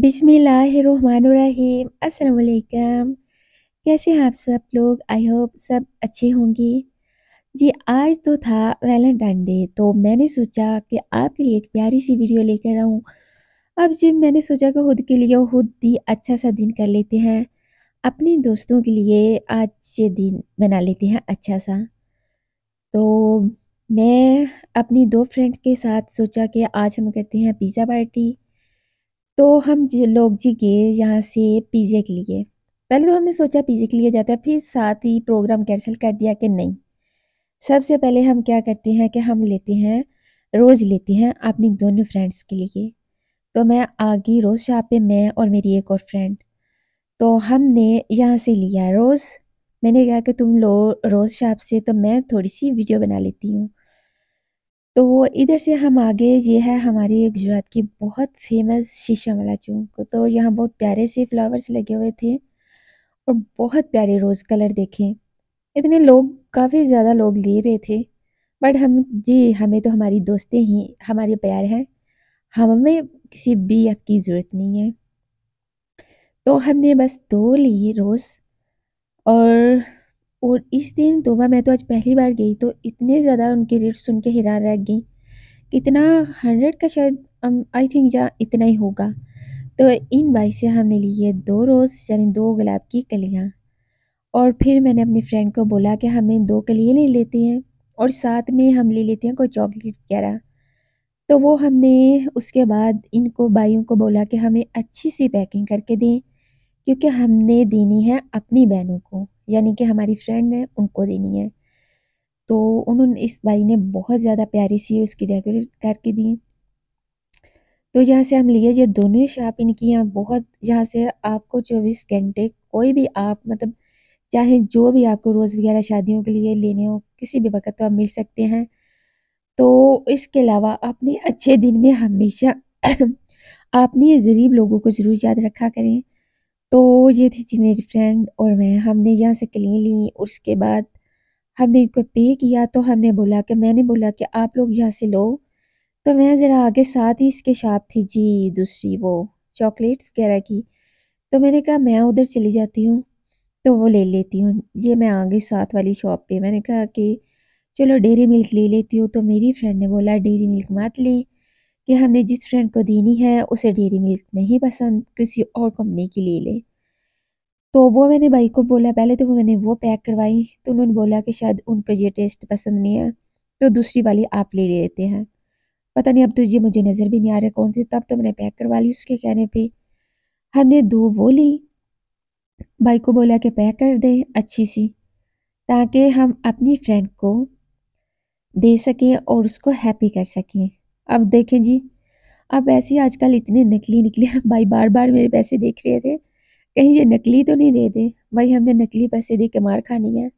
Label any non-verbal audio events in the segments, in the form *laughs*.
बिसमीम असलकम कैसे हैं आप सब लोग आई होप सब अच्छे होंगे जी आज तो था वैलेंटाइन डे तो मैंने सोचा कि आपके लिए एक प्यारी सी वीडियो लेकर आऊँ अब जी मैंने सोचा कि खुद के लिए खुद भी अच्छा सा दिन कर लेते हैं अपने दोस्तों के लिए आज ये दिन बना लेते हैं अच्छा सा तो मैं अपनी दो फ्रेंड के साथ सोचा कि आज हम करते हैं पिज़्ज़ा पार्टी तो हम लोग जी गए यहाँ से पिज़्ज़े के लिए पहले तो हमने सोचा पिज़्ज़े के लिए जाते हैं फिर साथ ही प्रोग्राम कैंसिल कर दिया कि नहीं सबसे पहले हम क्या करते हैं कि हम लेते हैं रोज़ लेते हैं अपनी दोनों फ्रेंड्स के लिए तो मैं आ गई रोज़ शॉप पे मैं और मेरी एक और फ्रेंड तो हमने यहाँ से लिया रोज़ मैंने कहा कि तुम लो रोज़ शॉप से तो मैं थोड़ी सी वीडियो बना लेती हूँ तो इधर से हम आगे ये है हमारी गुजरात की बहुत फेमस शीशा वाला चौक तो यहाँ बहुत प्यारे से फ्लावर्स लगे हुए थे और बहुत प्यारे रोज़ कलर देखे इतने लोग काफ़ी ज़्यादा लोग ले रहे थे बट हम जी हमें तो हमारी दोस्तें ही हमारे प्यार हैं हमें किसी बी एफ की ज़रूरत नहीं है तो हमने बस दो लिए रोज़ और और इस दिन तोबा मैं तो आज पहली बार गई तो इतने ज़्यादा उनके रेट सुन के हैरान रह गई कितना हंड्रेड का शायद आई थिंक या इतना ही होगा तो इन बाइक से हमने ली है दो रोज़ यानी दो गुलाब की कलियाँ और फिर मैंने अपने फ्रेंड को बोला कि हमें दो कलियाँ ले लेते हैं और साथ में हम ले लेते हैं कोई चॉकलेट वगैरह तो वो हमने उसके बाद इनको बाइयों को बोला कि हमें अच्छी सी पैकिंग करके दें क्योंकि हमने देनी है अपनी बहनों को यानी कि हमारी फ्रेंड है उनको देनी है तो उन्होंने इस भाई ने बहुत ज़्यादा प्यारी सी उसकी डेकोरेट करके दी तो यहाँ से हम लिए ये दोनों शॉपिंग की हैं बहुत यहाँ से आपको चौबीस घंटे कोई भी आप मतलब चाहे जो भी आपको रोज़ वगैरह शादियों के लिए लेने हो किसी भी वक्त तो आप मिल सकते हैं तो इसके अलावा आपने अच्छे दिन में हमेशा *clears throat* आपने गरीब लोगों को ज़रूर याद रखा करें तो ये थी जी मेरी फ्रेंड और मैं हमने यहाँ से क्लीन ली उसके बाद हमने इनको पे किया तो हमने बोला कि मैंने बोला कि आप लोग यहाँ से लो तो मैं ज़रा आगे साथ ही इसके शॉप थी जी दूसरी वो चॉकलेट्स वगैरह की तो मैंने कहा मैं उधर चली जाती हूँ तो वो ले लेती हूँ ये मैं आगे साथ वाली शॉप पे मैंने कहा कि चलो डेरी मिल्क ले लेती हूँ तो मेरी फ्रेंड ने बोला डेरी मिल्क मत ली कि हमने जिस फ्रेंड को देनी है उसे डेरी मिल्क नहीं पसंद किसी और कंपनी की ले ले तो वो मैंने भाई को बोला पहले तो वो मैंने वो पैक करवाई तो उन्होंने बोला कि शायद उनको ये टेस्ट पसंद नहीं है तो दूसरी वाली आप ले लेते हैं पता नहीं अब तो ये मुझे नज़र भी नहीं आ रहा कौन थे तब तो मैंने पैक करवा ली उसके कहने पे हमने दो वो ली भाई को बोला कि पैक कर दें अच्छी सी ताकि हम अपनी फ्रेंड को दे सकें और उसको हैप्पी कर सकें अब देखें जी अब ऐसे ही आजकल इतने नकली निकले *laughs* भाई बार बार मेरे पैसे देख रहे थे कहीं ये नकली तो नहीं दे दे भाई हमने नकली पैसे दे के मार खानी है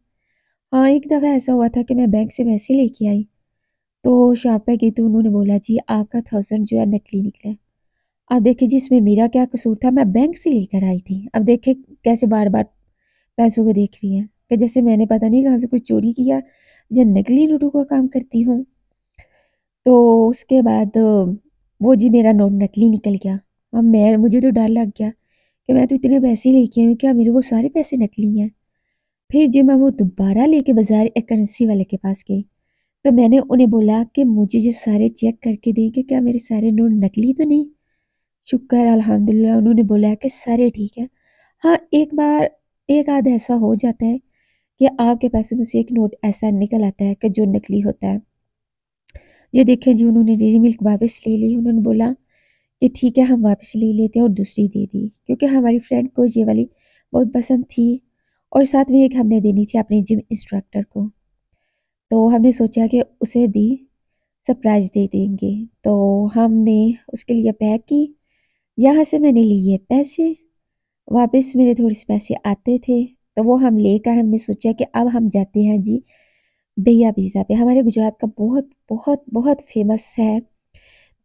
हाँ एक दफ़ा ऐसा हुआ था कि मैं बैंक से पैसे लेके आई तो शॉप पर गई तो उन्होंने बोला जी आपका थाउजेंड जो है नकली निकला अब देखे जी इसमें मेरा क्या कसूर था मैं बैंक से लेकर आई थी अब देखे कैसे बार बार पैसों को देख रही हैं कि जैसे मैंने पता नहीं कहाँ से कुछ चोरी किया या नकली लूटों का काम करती हूँ तो उसके बाद वो जी मेरा नोट नकली निकल गया अब मैं मुझे तो डर लग गया कि मैं तो इतने पैसे लेके आई क्या मेरे वो सारे पैसे नकली हैं फिर जी मैं वो दोबारा लेके बाजार करेंसी वाले के पास गई तो मैंने उन्हें बोला कि मुझे ये सारे चेक करके दें कि क्या मेरे सारे नोट नकली तो नहीं शुक्र अलहमदिल्ला उन्होंने बोला कि सारे ठीक है हाँ एक बार एक आध ऐसा हो जाता है कि आपके पैसे में से एक नोट ऐसा निकल आता है कि जो नकली होता है ये देखें जी उन्होंने डेरी मिल्क वापस ले ली उन्होंने बोला कि ठीक है हम वापस ले लेते हैं और दूसरी दे दी क्योंकि हमारी फ्रेंड को ये वाली बहुत पसंद थी और साथ में एक हमने देनी थी अपने जिम इंस्ट्रक्टर को तो हमने सोचा कि उसे भी सरप्राइज़ दे देंगे तो हमने उसके लिए पैक की यहाँ से मैंने लिए पैसे वापस मेरे थोड़े से पैसे आते थे तो वो हम लेकर हमने सोचा कि अब हम जाते हैं जी भैया पिज़्ज़ा पे हमारे गुजरात का बहुत बहुत बहुत फेमस है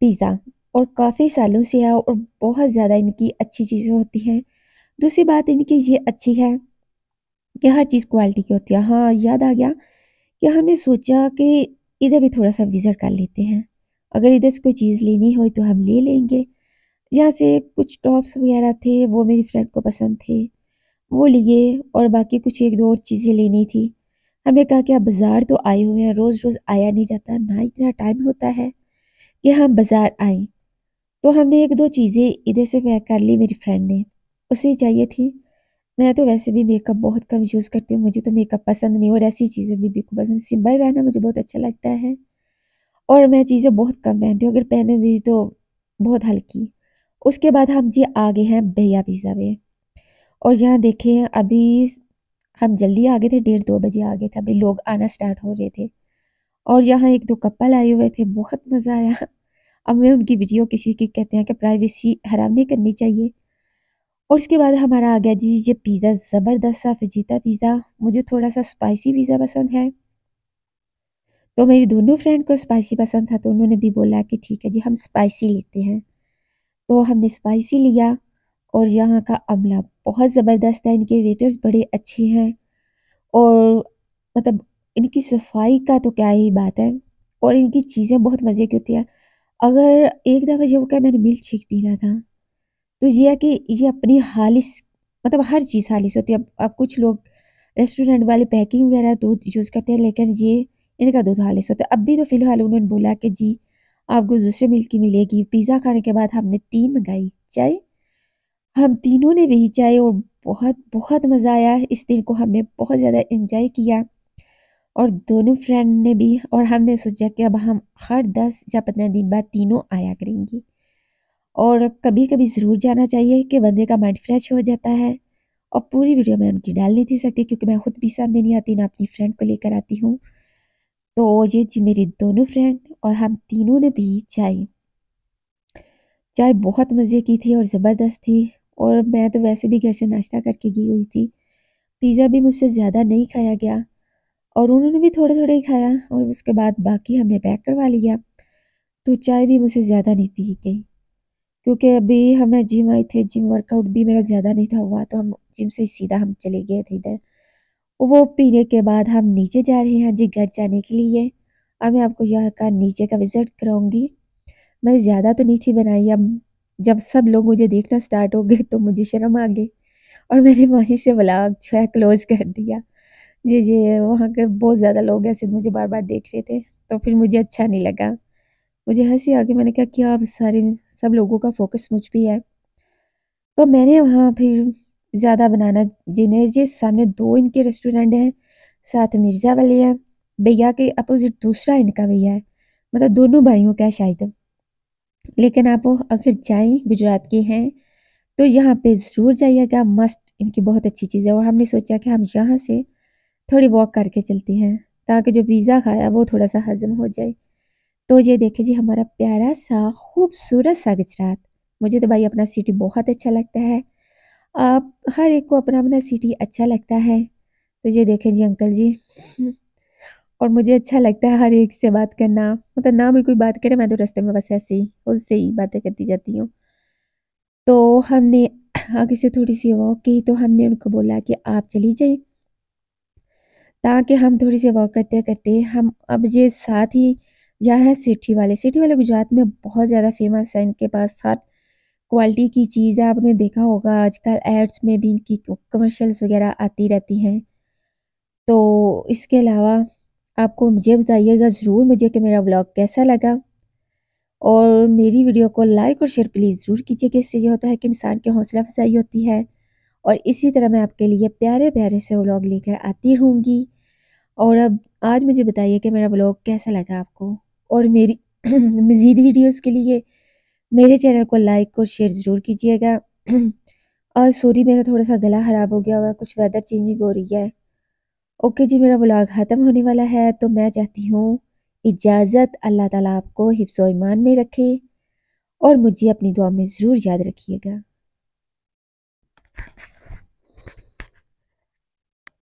पिज़्ज़ा और काफ़ी सालों से है और बहुत ज़्यादा इनकी अच्छी चीज़ें होती हैं दूसरी बात इनकी ये अच्छी है कि हर चीज़ क्वालिटी की होती है हाँ याद आ गया कि हमने सोचा कि इधर भी थोड़ा सा विज़िट कर लेते हैं अगर इधर से कोई चीज़ लेनी हो तो हम ले लेंगे यहाँ से कुछ टॉप्स वगैरह थे वो मेरी फ्रेंड को पसंद थे वो लिए और बाकी कुछ एक दो और चीज़ें लेनी थी हमने कहा कि आप बाज़ार तो आए हुए हैं रोज़ रोज़ आया नहीं जाता ना इतना टाइम होता है कि हम बाज़ार आएँ तो हमने एक दो चीज़ें इधर से पैक कर ली मेरी फ्रेंड ने उसे चाहिए थी मैं तो वैसे भी मेकअप बहुत कम यूज़ करती हूँ मुझे तो मेकअप पसंद नहीं और ऐसी चीज़ें भी बिल्कुल पसंद सिंपल रहना मुझे बहुत अच्छा लगता है और मैं चीज़ें बहुत कम पहनती हूँ अगर पहने भी तो बहुत हल्की उसके बाद हम जी आ गए हैं भैया पिज़्ज़ा में और यहाँ देखें अभी हम जल्दी आ गए थे डेढ़ दो बजे आ गए थे अभी लोग आना स्टार्ट हो रहे थे और यहाँ एक दो कपल आए हुए थे बहुत मज़ा आया अब मैं उनकी वीडियो किसी की कहते हैं कि प्राइवेसी हराम नहीं करनी चाहिए और उसके बाद हमारा आ गया जी ये पिज़्ज़ा ज़बरदस्त सा फजीता पिज़्ज़ा मुझे थोड़ा सा स्पाइसी पिज़्ज़ा पसंद है तो मेरी दोनों फ्रेंड को स्पाइसी पसंद था तो उन्होंने भी बोला कि ठीक है जी हम स्पाइसी लेते हैं तो हमने स्पाइसी लिया और यहाँ का अमला बहुत ज़बरदस्त है इनके वेटर्स बड़े अच्छे हैं और मतलब इनकी सफाई का तो क्या ही बात है और इनकी चीज़ें बहुत मज़े की होती हैं अगर एक दफ़ा जो क्या मैंने मिल्क शेक पीना था तो यह कि ये अपनी हालिस मतलब हर चीज़ हालिस होती है अब, अब कुछ लोग रेस्टोरेंट वाले पैकिंग वगैरह दूध यूज़ करते हैं लेकिन ये इनका दूध हालिस होता है अब भी तो फ़िलहाल उन्होंने बोला कि जी आपको दूसरे मिल्क की मिलेगी पिज़्ज़ा खाने के बाद हमने तीन मंगाई चाय हम तीनों ने वही चाय और बहुत बहुत मज़ा आया इस दिन को हमने बहुत ज़्यादा इंजॉय किया और दोनों फ्रेंड ने भी और हमने सोचा कि अब हम हर दस या पंद्रह दिन बाद तीनों आया करेंगी और कभी कभी ज़रूर जाना चाहिए कि बंदे का माइंड फ्रेश हो जाता है और पूरी वीडियो मैं उनकी डाल नहीं थी सकती क्योंकि मैं खुद भी सामने नहीं आती ना अपनी फ्रेंड को लेकर आती हूँ तो ये जी मेरी दोनों फ्रेंड और हम तीनों ने भी चाय चाय बहुत मज़े की थी और ज़बरदस्त थी और मैं तो वैसे भी घर से नाश्ता करके गई हुई थी पिज़्ज़ा भी मुझसे ज़्यादा नहीं खाया गया और उन्होंने भी थोड़ा थोड़ा ही खाया और उसके बाद बाकी हमने पैक करवा लिया तो चाय भी मुझसे ज़्यादा नहीं पी गई क्योंकि अभी हमें जिम आए थे जिम वर्कआउट भी मेरा ज़्यादा नहीं था हुआ तो हम जिम से सीधा हम चले गए थे इधर वो पीने के बाद हम नीचे जा रहे हैं जी घर जाने के लिए अब मैं आपको यहाँ का नीचे का विज़िट कराऊँगी मैंने ज़्यादा तो नहीं थी बनाई अब जब सब लोग मुझे देखना स्टार्ट हो गए तो मुझे शर्म आ गई और मैंने वहीं से ब्लॉग जो है क्लोज़ कर दिया जी जी वहाँ के बहुत ज़्यादा लोग ऐसे मुझे बार बार देख रहे थे तो फिर मुझे अच्छा नहीं लगा मुझे हंसी आ गई मैंने कहा कि अब सारे सब लोगों का फोकस मुझ पर है तो मैंने वहाँ फिर ज़्यादा बनाना जिन्हें जी सामने दो इनके रेस्टोरेंट हैं साथ मिर्ज़ा वाले हैं भैया के अपोज़िट दूसरा इनका भैया है मतलब दोनों भाइयों का शायद लेकिन आप अगर जाए गुजरात के हैं तो यहाँ पे ज़रूर जाइएगा मस्ट इनकी बहुत अच्छी चीज़ है और हमने सोचा कि हम यहाँ से थोड़ी वॉक करके चलते हैं ताकि जो पिज़्ज़ा खाया वो थोड़ा सा हज़म हो जाए तो ये देखें जी हमारा प्यारा सा खूबसूरत सा गुजरात मुझे तो भाई अपना सिटी बहुत अच्छा लगता है आप हर एक को अपना अपना सिटी अच्छा लगता है तो ये देखें जी अंकल जी और मुझे अच्छा लगता है हर एक से बात करना मतलब ना भी कोई बात करे मैं तो रास्ते में बस ऐसे ही उससे ही बातें करती जाती हूँ तो हमने *clears throat* आगे से थोड़ी सी वॉक की तो हमने उनको बोला कि आप चली जाए ताकि हम थोड़ी सी वॉक करते करते हम अब ये साथ ही यहाँ है सिटी वाले सिटी वाले गुजरात में बहुत ज़्यादा फेमस है इनके पास हर क्वालिटी की चीज़ है आपने देखा होगा आजकल एड्स में भी इनकी कमर्शल्स वगैरह आती रहती हैं तो इसके अलावा आपको मुझे बताइएगा ज़रूर मुझे कि मेरा ब्लॉग कैसा लगा और मेरी वीडियो को लाइक और शेयर प्लीज़ ज़रूर कीजिएगा इससे ये होता है कि इंसान की हौसला अफजाई होती है और इसी तरह मैं आपके लिए प्यारे प्यारे से व्लॉग लेकर आती रहूँगी और अब आज मुझे बताइए कि मेरा ब्लॉग कैसा लगा आपको और मेरी *clears throat* मज़ीद वीडियोज़ के लिए मेरे चैनल को लाइक और शेयर ज़रूर कीजिएगा और *clears throat* सॉरी मेरा थोड़ा सा गला ख़राब हो गया हुआ कुछ वेदर चेंजिंग हो रही है ओके जी मेरा ब्लॉग ख़त्म होने वाला है तो मैं चाहती हूँ इजाज़त अल्लाह ताला आपको हिफ्स ईमान में रखे और मुझे अपनी दुआ में ज़रूर याद रखिएगा